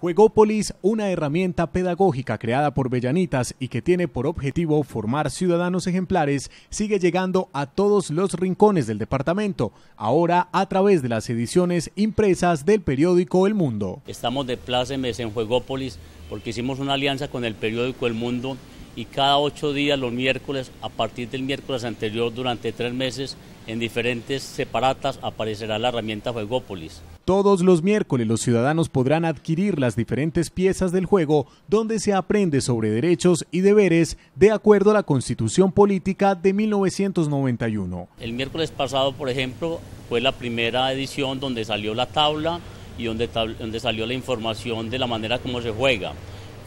Juegópolis, una herramienta pedagógica creada por Bellanitas y que tiene por objetivo formar ciudadanos ejemplares, sigue llegando a todos los rincones del departamento, ahora a través de las ediciones impresas del periódico El Mundo. Estamos de plácemes en Juegópolis porque hicimos una alianza con el periódico El Mundo y cada ocho días los miércoles, a partir del miércoles anterior, durante tres meses, en diferentes separatas aparecerá la herramienta Juegópolis. Todos los miércoles los ciudadanos podrán adquirir las diferentes piezas del juego donde se aprende sobre derechos y deberes de acuerdo a la Constitución Política de 1991. El miércoles pasado, por ejemplo, fue la primera edición donde salió la tabla y donde, donde salió la información de la manera como se juega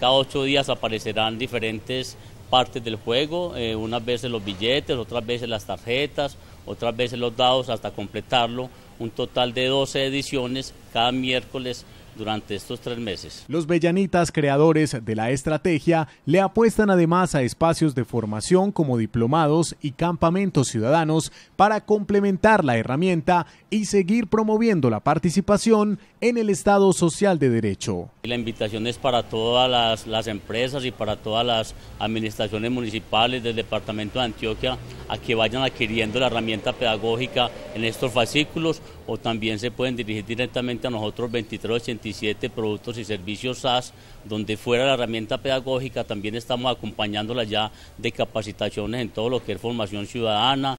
cada ocho días aparecerán diferentes partes del juego, eh, unas veces los billetes, otras veces las tarjetas, otras veces los dados, hasta completarlo, un total de 12 ediciones cada miércoles durante estos tres meses. Los Bellanitas, creadores de la estrategia, le apuestan además a espacios de formación como diplomados y campamentos ciudadanos para complementar la herramienta y seguir promoviendo la participación en el Estado Social de Derecho. La invitación es para todas las, las empresas y para todas las administraciones municipales del Departamento de Antioquia a que vayan adquiriendo la herramienta pedagógica en estos fascículos o también se pueden dirigir directamente nosotros 2387 productos y servicios SAS, donde fuera la herramienta pedagógica también estamos acompañándola ya de capacitaciones en todo lo que es formación ciudadana.